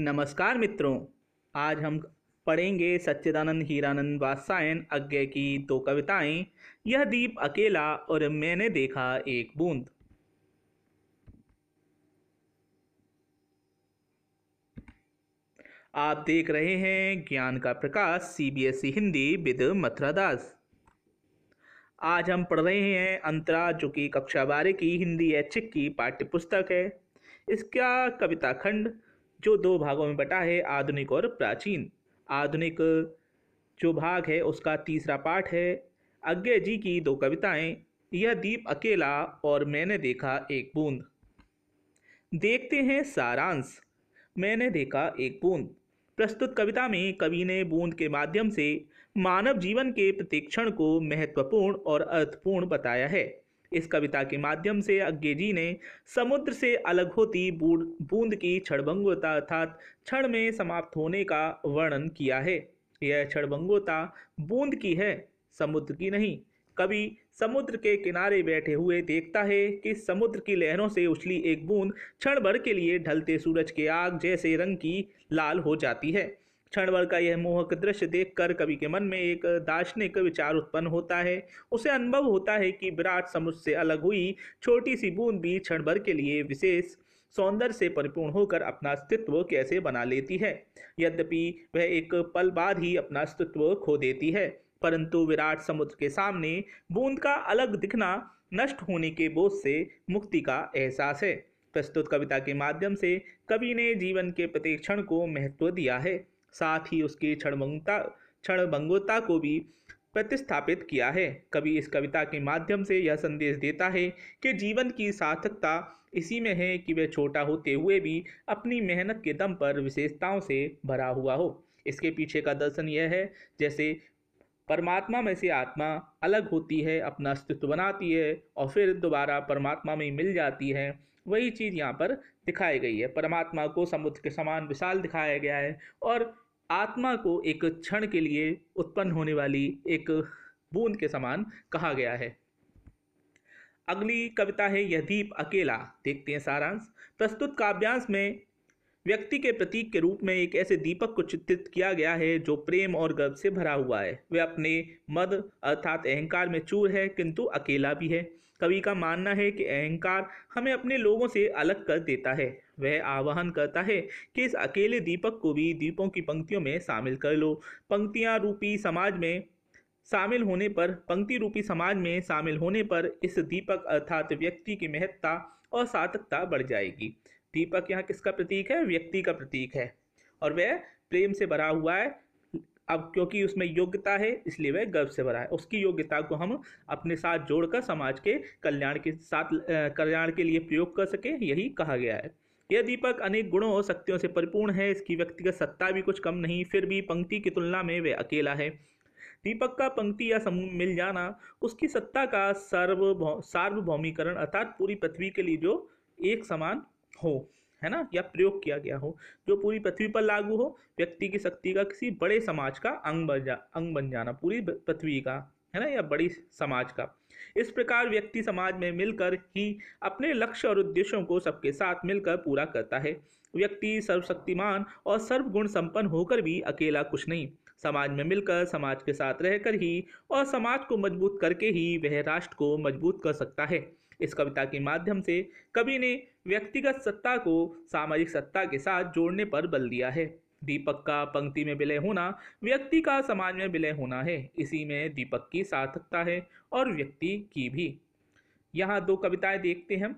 नमस्कार मित्रों आज हम पढ़ेंगे सच्चिदानंद हीरानंद वासायन अज्ञा की दो कविताएं यह दीप अकेला और मैंने देखा एक बूंद आप देख रहे हैं ज्ञान का प्रकाश CBSE e Hindi with Mathura Das आज हम पढ़ रहे हैं अंतरा जो कि कक्षा बारह की हिंदी ऐच्छिक की पाठ्य पुस्तक है इसका कविता खंड जो दो भागों में बटा है आधुनिक और प्राचीन आधुनिक जो भाग है उसका तीसरा पाठ है अज्ञे जी की दो कविताएं यह दीप अकेला और मैंने देखा एक बूंद देखते हैं सारांश मैंने देखा एक बूंद प्रस्तुत कविता में कवि ने बूंद के माध्यम से मानव जीवन के प्रतिक्षण को महत्वपूर्ण और अर्थपूर्ण बताया है इस कविता के माध्यम से अज्ञे जी ने समुद्र से अलग होती बूंद की क्षणभंगता अर्थात क्षण में समाप्त होने का वर्णन किया है यह क्षणभंगता बूंद की है समुद्र की नहीं कवि समुद्र के किनारे बैठे हुए देखता है कि समुद्र की लहरों से उछली एक बूंद क्षण भर के लिए ढलते सूरज के आग जैसे रंग की लाल हो जाती है क्षण भर का यह मोहक दृश्य देखकर कवि के मन में एक दार्शनिक विचार उत्पन्न होता है उसे अनुभव होता है कि विराट समुद्र से अलग हुई छोटी सी बूंद भी क्षण भर के लिए विशेष सौंदर्य से परिपूर्ण होकर अपना अस्तित्व कैसे बना लेती है यद्यपि वह एक पल बाद ही अपना अस्तित्व खो देती है परंतु विराट समुद्र के सामने बूंद का अलग दिखना नष्ट होने के बोझ से मुक्ति का एहसास है प्रस्तुत कविता के माध्यम से कवि ने जीवन के प्रत्येक क्षण को महत्व दिया है साथ ही उसकी क्षणभंगता क्षणभंगुता को भी प्रतिस्थापित किया है कवि इस कविता के माध्यम से यह संदेश देता है कि जीवन की सार्थकता इसी में है कि वह छोटा होते हुए भी अपनी मेहनत के दम पर विशेषताओं से भरा हुआ हो इसके पीछे का दर्शन यह है जैसे परमात्मा में से आत्मा अलग होती है अपना अस्तित्व बनाती है और फिर दोबारा परमात्मा में मिल जाती है वही चीज़ यहाँ पर दिखाई गई है परमात्मा को समुद्र के समान विशाल दिखाया गया है और आत्मा को एक क्षण के लिए उत्पन्न होने वाली एक बूंद के समान कहा गया है अगली कविता है यह दीप अकेला देखते हैं सारांश प्रस्तुत काव्यांश में व्यक्ति के प्रतीक के रूप में एक ऐसे दीपक को चित्रित किया गया है जो प्रेम और गर्व से भरा हुआ है वह अपने मद अर्थात अहंकार में चूर है किंतु अकेला भी है कवि का मानना है कि अहंकार हमें अपने लोगों से अलग कर देता है वह आह्वान करता है कि इस अकेले दीपक को भी दीपों की पंक्तियों में शामिल कर लो पंक्तियाँ रूपी समाज में शामिल होने पर पंक्ति रूपी समाज में शामिल होने पर इस दीपक अर्थात व्यक्ति की महत्ता और सार्थकता बढ़ जाएगी दीपक यहाँ किसका प्रतीक है व्यक्ति का प्रतीक है और वह प्रेम से भरा हुआ है अब क्योंकि उसमें योग्यता है इसलिए वह गर्व से भरा है उसकी योग्यता को हम अपने साथ जोड़कर समाज के कल्याण के साथ कल्याण के लिए प्रयोग कर सके यही कहा गया है यह दीपक अनेक गुणों और शक्तियों से परिपूर्ण है इसकी व्यक्तिगत सत्ता भी कुछ कम नहीं फिर भी पंक्ति की तुलना में वह अकेला है दीपक का पंक्ति या समूह मिल जाना उसकी सत्ता का सार्वभौमीकरण अर्थात पूरी पृथ्वी के लिए जो एक समान हो है ना या प्रयोग किया गया हो जो पूरी पृथ्वी पर लागू हो व्यक्ति की शक्ति का किसी बड़े समाज का अंग बन जा अंग बन जाना पूरी पृथ्वी का है ना या बड़ी समाज का इस प्रकार व्यक्ति समाज में मिलकर ही अपने लक्ष्य और उद्देश्यों को सबके साथ मिलकर पूरा करता है व्यक्ति सर्वशक्तिमान और सर्वगुण संपन्न होकर भी अकेला कुछ नहीं समाज में मिलकर समाज के साथ रहकर ही और समाज को मजबूत करके ही वह राष्ट्र को मजबूत कर सकता है इस कविता के माध्यम से कवि ने व्यक्तिगत सत्ता को सामाजिक सत्ता के साथ जोड़ने पर बल दिया है दीपक का पंक्ति में विलय होना व्यक्ति का समाज में विलय होना है इसी में दीपक की सार्थकता है और व्यक्ति की भी यहाँ दो कविताएं देखते हैं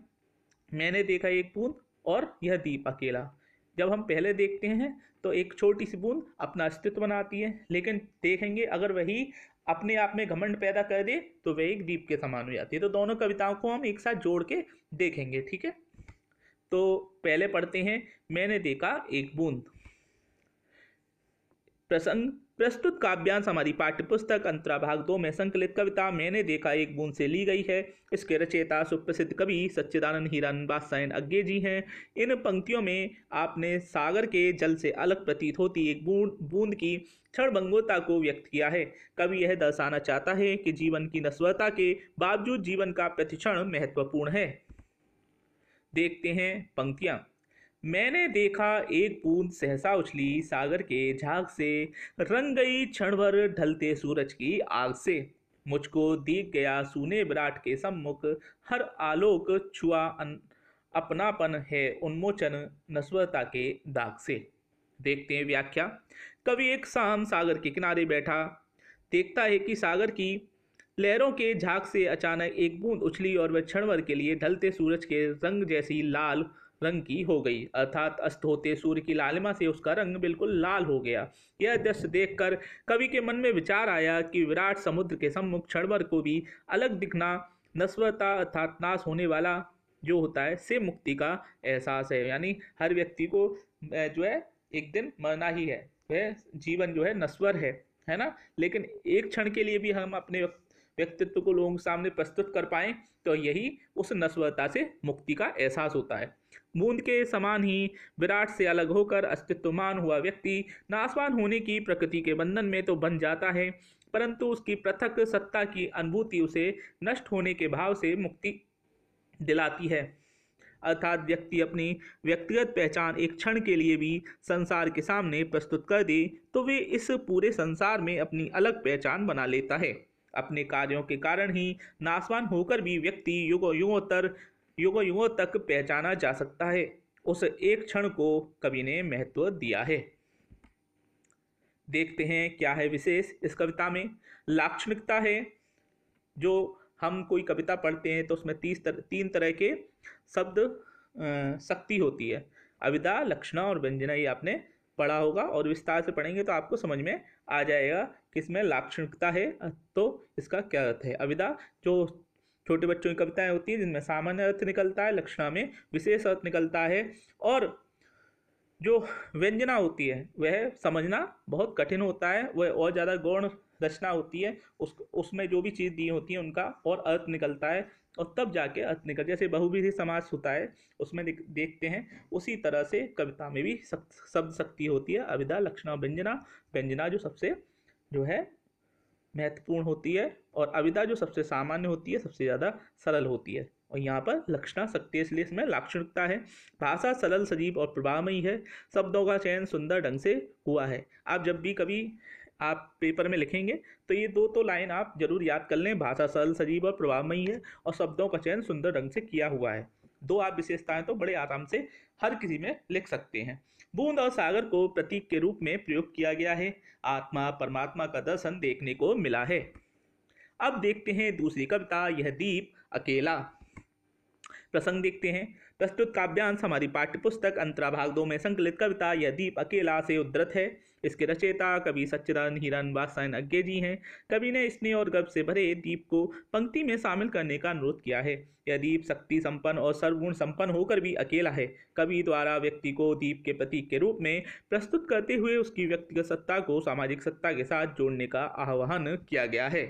मैंने देखा एक बूंद और यह दीप अकेला जब हम पहले देखते हैं तो एक छोटी सी बूंद अपना अस्तित्व बनाती है लेकिन देखेंगे अगर वही अपने आप में घमंड पैदा कर दे तो वह एक दीप के समान हो जाती है तो दोनों कविताओं को हम एक साथ जोड़ के देखेंगे ठीक है तो पहले पढ़ते हैं मैंने देखा एक बूंद प्रसंग प्रस्तुत काव्यांश हमारी पाठ्यपुस्तक अंतरा भाग दो में संकलित कविता मैंने देखा एक बूंद से ली गई है इसके रचयिता सुप्रसिद्ध कवि सच्चिदानंद हीरानंद बासायन अज्ञे जी हैं इन पंक्तियों में आपने सागर के जल से अलग प्रतीत होती एक बूंद बूंद की क्षणभंगोता को व्यक्त किया है कवि यह दर्शाना चाहता है कि जीवन की नस्वता के बावजूद जीवन का प्रतिक्षण महत्वपूर्ण है देखते हैं पंक्तियाँ मैंने देखा एक बूंद सहसा उछली सागर के झाग से रंग गई क्षण भर ढलते सूरज की आग से मुझको दिख गया सूने विराट के सम्मुख हर आलोक छुआ अपनापन है उन्मोचन नस्वरता के दाग से देखते हैं व्याख्या कभी एक शाम सागर के किनारे बैठा देखता है कि सागर की लहरों के झाग से अचानक एक बूंद उछली और वह क्षणवर के लिए ढलते सूरज के रंग जैसी लाल रंग की हो गई अर्थात अस्त होते सूर्य की लालिमा से उसका रंग बिल्कुल लाल हो गया यह दृश्य देखकर कवि के मन में विचार आया कि विराट समुद्र के सम्मुख क्षणवर को भी अलग दिखना नस्वता अर्थात नाश होने वाला जो होता है से मुक्ति का एहसास है यानी हर व्यक्ति को जो है एक दिन मरना ही है वह जीवन जो है नस्वर है है ना लेकिन एक क्षण के लिए भी हम अपने व्यक्तित्व को लोगों के सामने प्रस्तुत कर पाएं तो यही उस नस्वता से मुक्ति का एहसास होता है बूंद के समान ही विराट से अलग होकर अस्तित्वमान हुआ व्यक्ति नासवान होने की प्रकृति के बंधन में तो बन जाता है परंतु उसकी पृथक सत्ता की अनुभूति उसे नष्ट होने के भाव से मुक्ति दिलाती है अर्थात व्यक्ति अपनी व्यक्तिगत पहचान एक क्षण के लिए भी संसार के सामने प्रस्तुत कर दे तो वे इस पूरे संसार में अपनी अलग पहचान बना लेता है अपने कार्यों के कारण ही नासवान होकर भी व्यक्ति युगो युगों तक युगो युगों तक पहचाना जा सकता है उस एक क्षण को कवि ने महत्व दिया है देखते हैं क्या है विशेष इस कविता में लाक्षणिकता है जो हम कोई कविता पढ़ते हैं तो उसमें तीस तर, तीन तरह के शब्द शक्ति होती है अविदा लक्षणा और व्यंजना ये आपने पढ़ा होगा और विस्तार से पढ़ेंगे तो आपको समझ में आ जाएगा कि इसमें लाक्षणिकता है तो इसका क्या अर्थ है अविदा जो छोटे बच्चों की कविताएं होती है जिनमें सामान्य अर्थ निकलता है लक्षणा में विशेष अर्थ निकलता है और जो व्यंजना होती है वह समझना बहुत कठिन होता है वह और ज़्यादा गौण रचना होती है उस उसमें जो भी चीज़ दी होती है उनका और अर्थ निकलता है और तब जाके अर्थ निकल जैसे बहुविधि समास होता है उसमें देखते हैं उसी तरह से कविता में भी शब्द शक्ति होती है अविदा लक्षणा व्यंजना व्यंजना जो सबसे जो है महत्वपूर्ण होती है और अविदा जो सबसे सामान्य होती है सबसे ज़्यादा सरल होती है और यहाँ पर लक्षणा शक्ति इसलिए इसमें लाक्षणिकता है भाषा सरल सजीव और प्रभावमयी है शब्दों का चयन सुंदर ढंग से हुआ है आप जब भी कभी आप पेपर में लिखेंगे तो ये दो तो लाइन आप जरूर याद कर लें भाषा सरल सजीव और प्रभावमयी है और शब्दों का चयन सुंदर ढंग से किया हुआ है दो आप विशेषताएं तो बड़े आराम से हर किसी में लिख सकते हैं बूंद और सागर को प्रतीक के रूप में प्रयोग किया गया है आत्मा परमात्मा का दर्शन देखने को मिला है अब देखते हैं दूसरी कविता यह दीप अकेला प्रसंग देखते हैं प्रस्तुत काव्यांश हमारी पाठ्यपुस्तक अंतरा भाग दो में संकलित कविता यह दीप अकेला से उद्धृत है इसके रचयिता कवि सच्चिदान हिरन वासन अज्ञे जी हैं कवि ने स्नेह और गर्व से भरे दीप को पंक्ति में शामिल करने का अनुरोध किया है यह दीप शक्ति संपन्न और सर्वगुण संपन्न होकर भी अकेला है कवि द्वारा व्यक्ति को दीप के प्रतीक के रूप में प्रस्तुत करते हुए उसकी व्यक्तिगत सत्ता को सामाजिक सत्ता के साथ जोड़ने का आह्वान किया गया है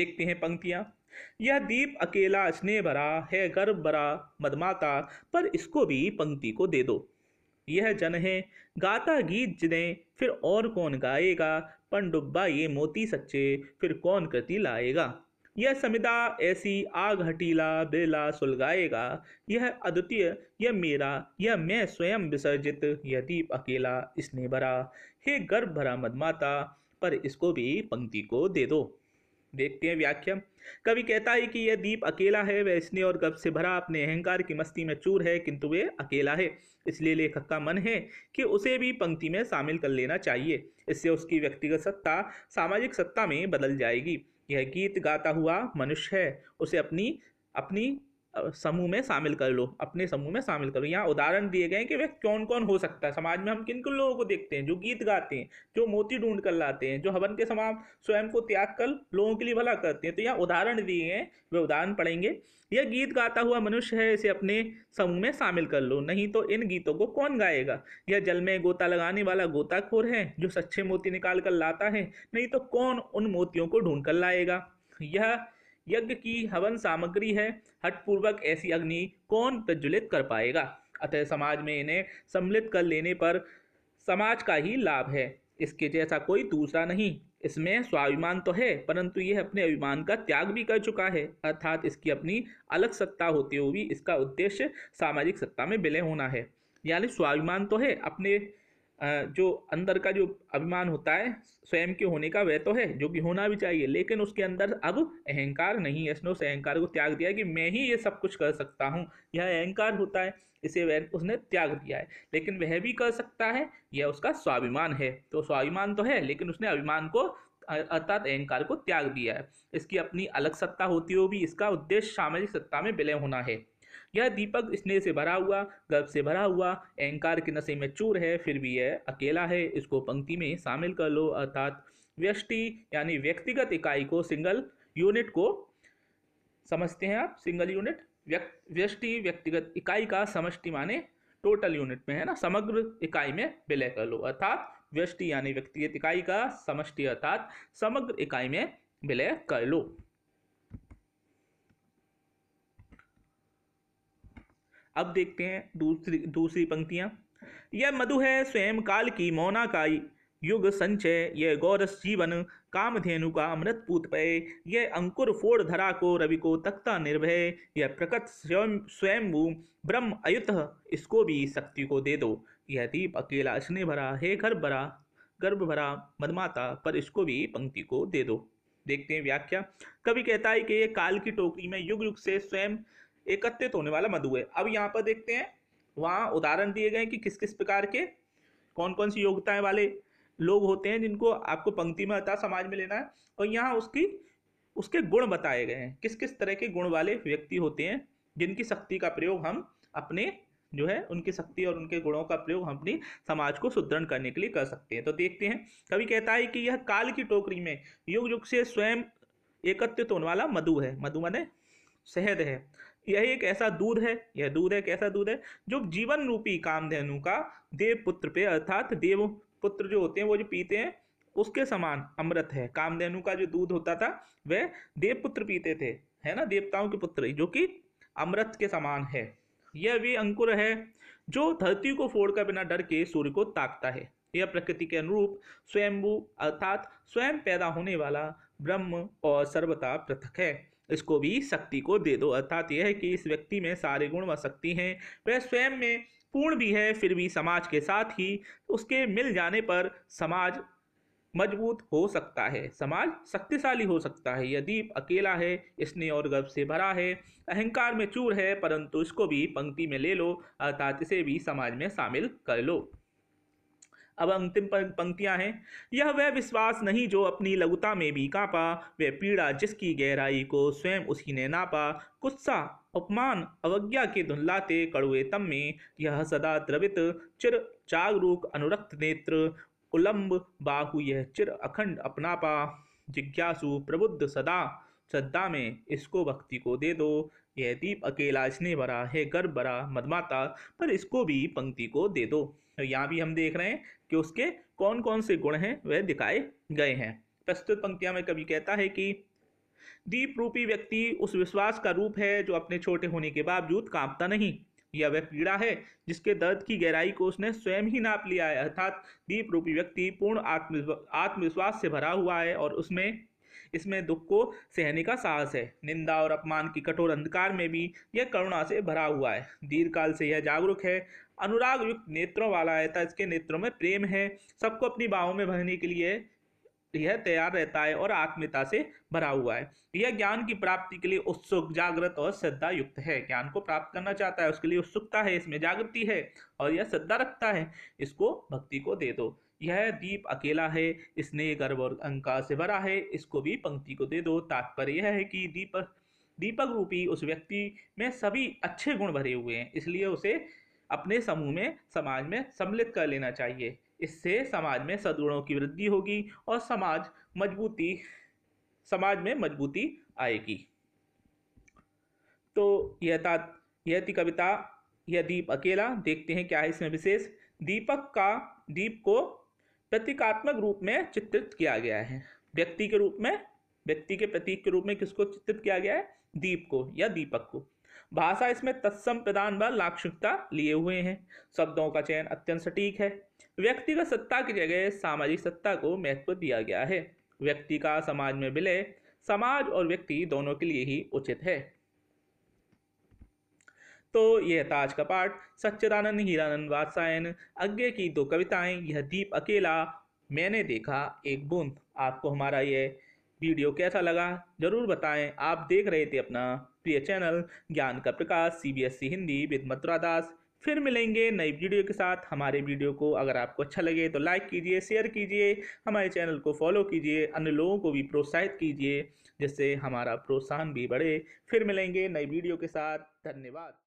देखते हैं पंक्तियाँ यह दीप अकेला स्नेह भरा है गर्व भरा मदमाता पर इसको भी पंक्ति को दे दो यह जन है गाता गीत जिने फिर और कौन गाएगा पंडुब्बा ये मोती सच्चे फिर कौन कृति लाएगा यह समिदा ऐसी आग हटीला बेला सुलगाएगा यह अद्वितीय यह मेरा यह मैं स्वयं विसर्जित यह दीप अकेला इसने भरा हे गर्भ भरा मदमाता पर इसको भी पंक्ति को दे दो देखते हैं व्याख्या कवि कहता है कि यह दीप अकेला है वह स्नेह और गप से भरा अपने अहंकार की मस्ती में चूर है किंतु वे अकेला है इसलिए लेखक का मन है कि उसे भी पंक्ति में शामिल कर लेना चाहिए इससे उसकी व्यक्तिगत सत्ता सामाजिक सत्ता में बदल जाएगी यह गीत गाता हुआ मनुष्य है उसे अपनी अपनी समूह में शामिल कर लो अपने समूह में शामिल करो यहाँ उदाहरण दिए गए कि वह कौन कौन हो सकता है समाज में हम किन किन लोगों को देखते हैं जो गीत गाते हैं जो मोती ढूंढ कर लाते हैं जो हवन के समान स्वयं को त्याग कर लोगों के लिए भला करते हैं तो यहाँ उदाहरण दिए गए वे उदाहरण पढ़ेंगे यह गीत गाता हुआ मनुष्य है इसे अपने समूह में शामिल कर लो नहीं तो इन गीतों को कौन गाएगा यह जल में गोता लगाने वाला गोताखोर है जो सच्चे मोती निकाल कर लाता है नहीं तो कौन उन मोतियों को ढूंढ कर लाएगा यह यज्ञ की हवन सामग्री है हटपूर्वक ऐसी अग्नि कौन प्रज्वलित कर पाएगा अतः समाज में इन्हें सम्मिलित कर लेने पर समाज का ही लाभ है इसके जैसा कोई दूसरा नहीं इसमें स्वाभिमान तो है परंतु यह अपने अभिमान का त्याग भी कर चुका है अर्थात इसकी अपनी अलग सत्ता होते हुए भी इसका उद्देश्य सामाजिक सत्ता में विलय होना है यानी स्वाभिमान तो है अपने जो अंदर का जो अभिमान होता है स्वयं के होने का वह तो है जो कि होना भी चाहिए लेकिन उसके अंदर अब अहंकार नहीं है इसने उस अहंकार को त्याग दिया कि मैं ही ये सब कुछ कर सकता हूँ यह अहंकार होता है इसे वह उसने त्याग दिया है लेकिन वह भी कर सकता है यह उसका स्वाभिमान है तो स्वाभिमान तो है लेकिन उसने अभिमान को अर्थात अहंकार को त्याग दिया है इसकी अपनी अलग सत्ता होती हो भी इसका उद्देश्य सामाजिक सत्ता में विलय होना है यह दीपक स्नेह से भरा हुआ गर्व से भरा हुआ अहंकार के नशे में चूर है फिर भी यह अकेला है इसको पंक्ति में शामिल कर लो अर्थात व्यष्टि यानी व्यक्तिगत इकाई को सिंगल यूनिट को समझते हैं आप सिंगल यूनिट व्यष्टि व्यक्तिगत इकाई का समष्टि माने टोटल यूनिट में है ना समग्र इकाई में विलय कर लो अर्थात व्यष्टि यानी व्यक्तिगत इकाई का समष्टि अर्थात समग्र इकाई में विलय कर लो अब देखते हैं दूसरी दूसरी पंक्तियाँ यह मधु है स्वयं काल की मौना का युग संचय यह गौरस जीवन कामधेनु का अमृत पे यह अंकुर फोड़ धरा को रवि को तख्ता निर्भय यह प्रकट स्वयं स्वयं ब्रह्म अयुत इसको भी शक्ति को दे दो यह दीप अकेला स्ने भरा हे घर भरा गर्भ भरा मदमाता पर इसको भी पंक्ति को दे दो देखते हैं व्याख्या कवि कहता है कि ये काल की टोकरी में युग युग से स्वयं एकत्रित होने वाला मधु है अब यहाँ पर देखते हैं वहाँ उदाहरण दिए गए कि किस किस प्रकार के कौन कौन सी योग्यताएं वाले लोग होते हैं जिनको आपको पंक्ति में अतः समाज में लेना है और यहाँ उसकी उसके गुण बताए गए हैं किस किस तरह के गुण वाले व्यक्ति होते हैं जिनकी शक्ति का प्रयोग हम अपने जो है उनकी शक्ति और उनके गुणों का प्रयोग हम अपनी समाज को सुदृढ़ करने के लिए कर सकते हैं तो देखते हैं कवि कहता है कि यह काल की टोकरी में युग युग से स्वयं एकत्रित होने वाला मधु है मधु माने शहद है यह एक ऐसा दूध है यह दूध एक ऐसा दूध है जो जीवन रूपी कामधेनु का देव पुत्र पे अर्थात देव पुत्र जो होते हैं वो जो पीते हैं उसके समान अमृत है कामधेनु का जो दूध होता था वह देवपुत्र पीते थे है ना देवताओं के पुत्र जो कि अमृत के समान है यह वे अंकुर है जो धरती को फोड़कर बिना डर के सूर्य को ताकता है यह प्रकृति के अनुरूप स्वयंभू अर्थात स्वयं पैदा होने वाला ब्रह्म और सर्वता पृथक है इसको भी शक्ति को दे दो अर्थात यह है कि इस व्यक्ति में सारे गुण व शक्ति हैं वह स्वयं में पूर्ण भी है फिर भी समाज के साथ ही उसके मिल जाने पर समाज मजबूत हो सकता है समाज शक्तिशाली हो सकता है यदि अकेला है स्नेह और गर्व से भरा है अहंकार में चूर है परंतु इसको भी पंक्ति में ले लो अर्थात इसे भी समाज में शामिल कर लो अब अंतिम पंक्तियां हैं यह वह विश्वास नहीं जो अपनी लघुता में भी कांपा वह पीड़ा जिसकी गहराई को स्वयं उसी ने नापा गुस्सा अपमान अवज्ञा के धुनलाते कड़ुए तम में यह सदा द्रवित चिर जागरूक अनुरक्त नेत्र कुलम्ब बाहु यह चिर अखंड अपनापा जिज्ञासु प्रबुद्ध सदा श्रद्धा में इसको भक्ति को दे दो यह दीप अकेला इसने भरा है घर भरा मदमाता पर इसको भी पंक्ति को दे दो तो यहाँ भी हम देख रहे हैं कि उसके कौन कौन से गुण हैं वह दिखाए गए हैं प्रस्तुत पंक्तियाँ में कभी कहता है कि दीप रूपी व्यक्ति उस विश्वास का रूप है जो अपने छोटे होने के बावजूद कांपता नहीं यह वह पीड़ा है जिसके दर्द की गहराई को उसने स्वयं ही नाप लिया है अर्थात दीप रूपी व्यक्ति पूर्ण आत्मविश्वास से भरा हुआ है और उसमें इसमें दुख को सहने का साहस है निंदा और अपमान की कठोर अंधकार में भी यह करुणा से भरा हुआ है दीर्घ काल से यह जागरूक है अनुराग युक्त नेत्रों वाला है तथा इसके नेत्रों में प्रेम है सबको अपनी बाहों में भरने के लिए यह तैयार रहता है और आत्मीयता से भरा हुआ है यह ज्ञान की प्राप्ति के लिए उत्सुक जागृत और श्रद्धा युक्त है ज्ञान को प्राप्त करना चाहता है उसके लिए उत्सुकता है इसमें जागृति है और यह श्रद्धा रखता है इसको भक्ति को दे दो यह दीप अकेला है इसने गर्भ और अहंकार से भरा है इसको भी पंक्ति को दे दो तात्पर्य यह है कि दीपक दीपक रूपी उस व्यक्ति में सभी अच्छे गुण भरे हुए हैं इसलिए उसे अपने समूह में समाज में सम्मिलित कर लेना चाहिए इससे समाज में सद्गुणों की वृद्धि होगी और समाज मजबूती समाज में मजबूती आएगी तो यह ता यह थी कविता यह दीप अकेला देखते हैं क्या है इसमें विशेष दीपक का दीप को प्रतीकात्मक रूप में चित्रित किया गया है व्यक्ति के रूप में व्यक्ति के प्रतीक के रूप में किसको चित्रित किया गया है दीप को या दीपक को भाषा इसमें तत्सम प्रदान व लाक्षिकता लिए हुए हैं शब्दों का चयन अत्यंत सटीक है व्यक्तिगत सत्ता की जगह सामाजिक सत्ता को महत्व दिया गया है व्यक्ति का समाज में विलय समाज और व्यक्ति दोनों के लिए ही उचित है तो यह था आज का पाठ सच्चिदानंद हीरानंद वात्सायन अज्ञे की दो कविताएं यह दीप अकेला मैंने देखा एक बूंद आपको हमारा यह वीडियो कैसा लगा जरूर बताएं आप देख रहे थे अपना प्रिय चैनल ज्ञान का प्रकाश CBSE e Hindi with Mathura Das फिर मिलेंगे नई वीडियो के साथ हमारे वीडियो को अगर आपको अच्छा लगे तो लाइक कीजिए शेयर कीजिए हमारे चैनल को फॉलो कीजिए अन्य लोगों को भी प्रोत्साहित कीजिए जिससे हमारा प्रोत्साहन भी बढ़े फिर मिलेंगे नई वीडियो के साथ धन्यवाद